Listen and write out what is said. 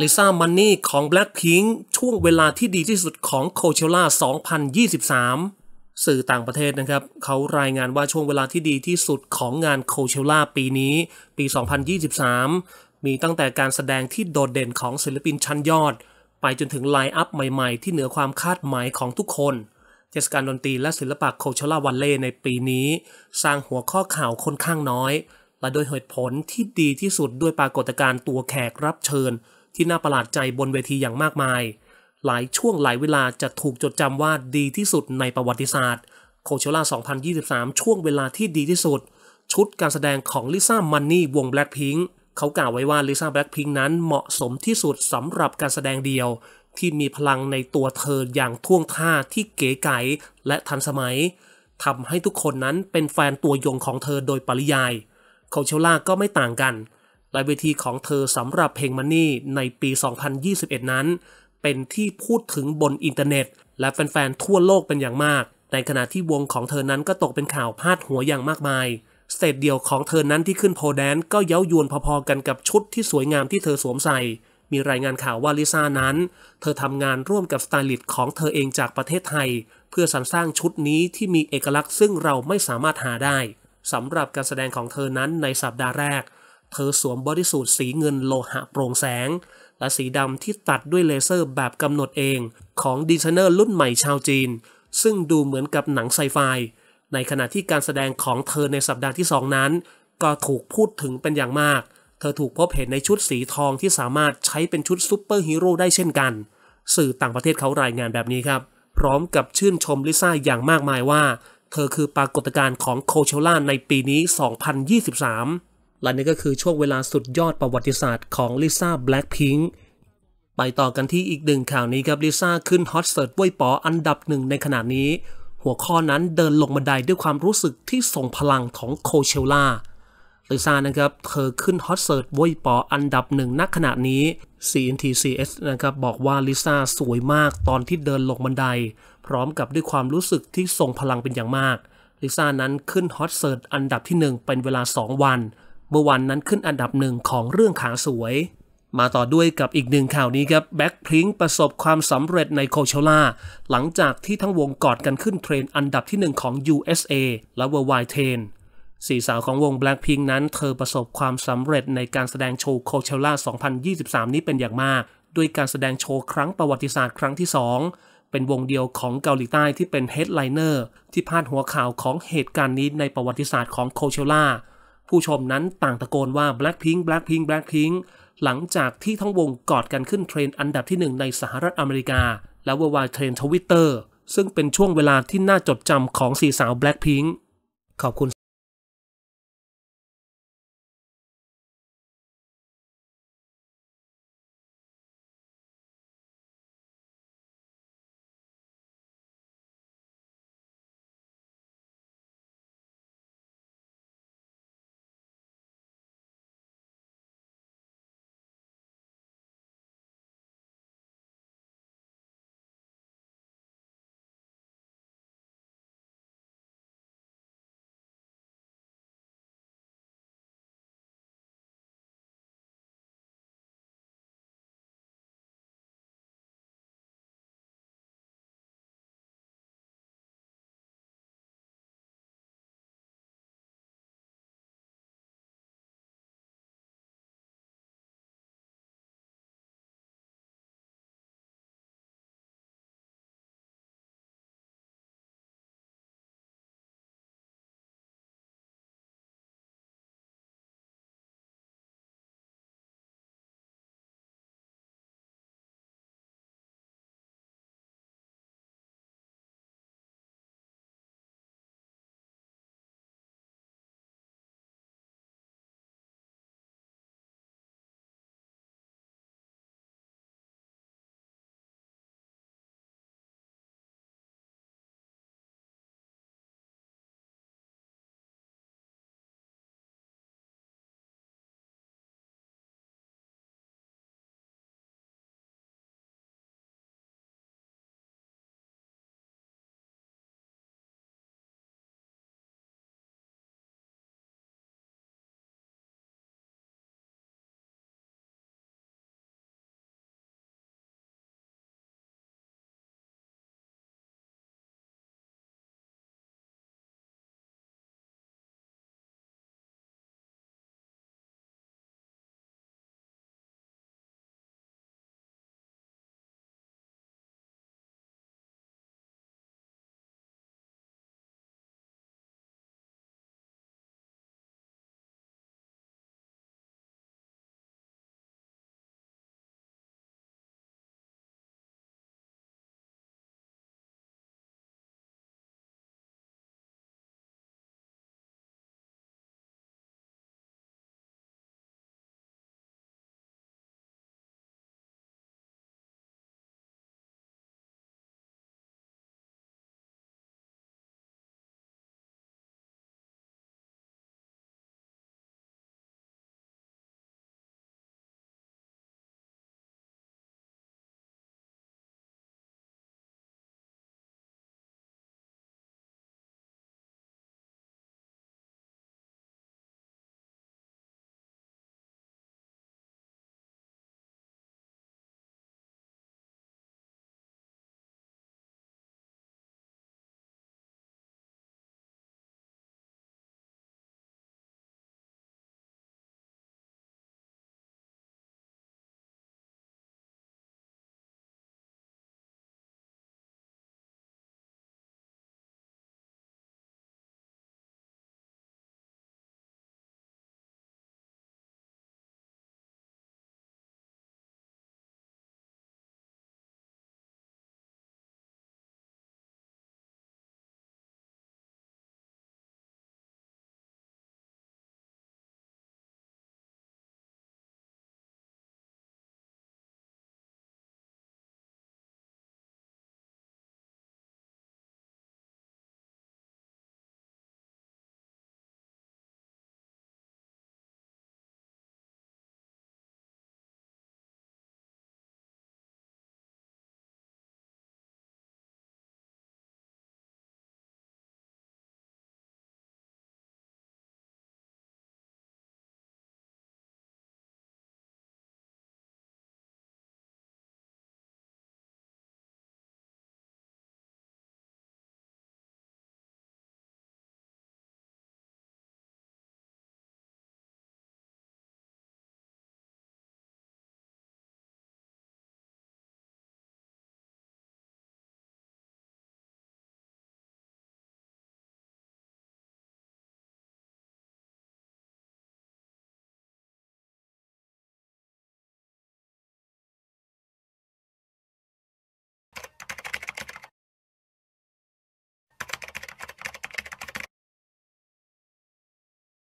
ลิซ่ามันนี่ของ Blackpink ช่วงเวลาที่ดีที่สุดของโคเชล่า2023 สื่อต่างประเทศนะครับเขารายงานว่าช่วงเวลาที่ดีที่สุดของงานโคเชล่าปีนี้ ปี 2023 มีตั้งแต่การแสดงที่โดดเด่นของศิลปินชั้นยอด ไปจนถึงไลน์อัพใหม่ ๆ ที่เหนือความคาดหมายของทุกคนเทศกาลดนตรีและศิลปะโคเชล่าวันเล่ในปีนี้ สร้างหัวข้อข่าวค่อนข้างน้อย และโดยเหตุผลที่ดีที่สุดด้วยปรากฏการณ์ตัวแขกรับเชิญที่น่าประหลาดใจบนเวทีอย่างมากมาย หลายช่วงหลายเวลาจะถูกจดจำว่าดีที่สุดในประวัติศาสตร์โคเชล่า 2023 ช่วงเวลาที่ดีที่สุด ชุดการแสดงของลิซ่ามันนี่วงแบล็คพิงค์เขากล่าวไว้ว่าลิซ่าแบล็กพิงค์นั้นเหมาะสมที่สุดสำหรับการแสดงเดียว ที่มีพลังในตัวเธออย่างท่วงท่าที่เก๋ไก๋และทันสมัยทำให้ทุกคนนั้นเป็นแฟนตัวยงของเธอโดยปริยายโคเชล่าก็ไม่ต่างกันและเวทีของเธอสำหรับเพลงมันนี่ในปี 2021 นั้น เป็นที่พูดถึงบนอินเทอร์เน็ต และแฟนๆ ทั่วโลกเป็นอย่างมากในขณะที่วงของเธอนั้นก็ตกเป็นข่าวพาดหัวอย่างมากมายสเตจเดียวของเธอนั้นที่ขึ้นโพแดนก็เย้ายวนพอๆกันกับชุดที่สวยงามที่เธอสวมใส่ มีรายงานข่าวว่าลิซ่านั้นเธอทำงานร่วมกับสไตลิสต์ของเธอเองจากประเทศไทย เพื่อสรรสร้างชุดนี้ที่มีเอกลักษณ์ซึ่งเราไม่สามารถหาได้สำหรับการแสดงของเธอนั้น ในสัปดาห์แรกเธอสวมบอดี้สูทสีเงินโลหะโปร่งแสง และสีดำที่ตัดด้วยเลเซอร์แบบกำหนดเองของดีไซเนอร์รุ่นใหม่ชาวจีน ซึ่งดูเหมือนกับหนังไซไฟ ในขณะที่การแสดงของเธอในสัปดาห์ที่สองนั้น ก็ถูกพูดถึงเป็นอย่างมาก เธอถูกพบเห็นในชุดสีทองที่สามารถใช้เป็นชุดซูเปอร์ฮีโร่ได้เช่นกัน สื่อต่างประเทศเขารายงานแบบนี้ครับพร้อมกับชื่นชมลิซ่าอย่างมากมายว่าเธอคือปรากฏการณ์ของโคเชล่าในปีนี้ 2023และนี่ก็คือช่วงเวลาสุดยอดประวัติศาสตร์ของลิซ่าแบล็กพิงค์ไปต่อกันที่อีกหนึ่งข่าวนี้ครับลิซ่าขึ้นฮอตเสิร์ตว้ยปออันดับหนึ่งในขณะนี้ หัวข้อนั้นเดินลงบันไดด้วยความรู้สึกที่ส่งพลังของโคเชล่าลิซ่านะครับเธอขึ้นฮอตเสิร์ตว้ยปออันดับหนึ่งณขณะนี้ CNTCS นะครับบอกว่าลิซ่าสวยมากตอนที่เดินลงบันได พร้อมกับด้วยความรู้สึกที่ส่งพลังเป็นอย่างมากลิซ่านั้นขึ้นฮอตเสิร์ตอันดับที่ 1 เป็นเวลา 2 วันเมื่อวันนั้นขึ้นอันดับหนึ่งของเรื่องขาสวย มาต่อด้วยกับอีกหนึ่งข่าวนี้ครับแบ็คพิงประสบความสำเร็จในโคเชล่าหลังจากที่ทั้งวงกอดกันขึ้นเทรน อันดับที่หนึ่งของ USA และ Worldwide 1สี่สาวของวง Blackpink นั้นเธอประสบความสำเร็จในการแสดงโชว์โคเชล่า2023 นี้เป็นอย่างมาก ด้วยการแสดงโชว์ครั้งประวัติศาสตร์ครั้งที่ 2 เป็นวงเดียวของเกาหลีใต้ที่เป็นเฮดไลเนอร์ที่พาดหัวข่าวของเหตุการณ์นี้ในประวัติศาสตร์ของโคเชล่าผู้ชมนั้นต่างตะโกนว่า Blackpink Blackpink Blackpink หลังจากที่ทั้งวงกอดกันขึ้นเทรน อันดับที่ 1 ในสหรัฐอเมริกา และววายเทรนทวิตเตอร์ ซึ่งเป็นช่วงเวลาที่น่าจดจำของสี่สาว Blackpink ขอบคุณ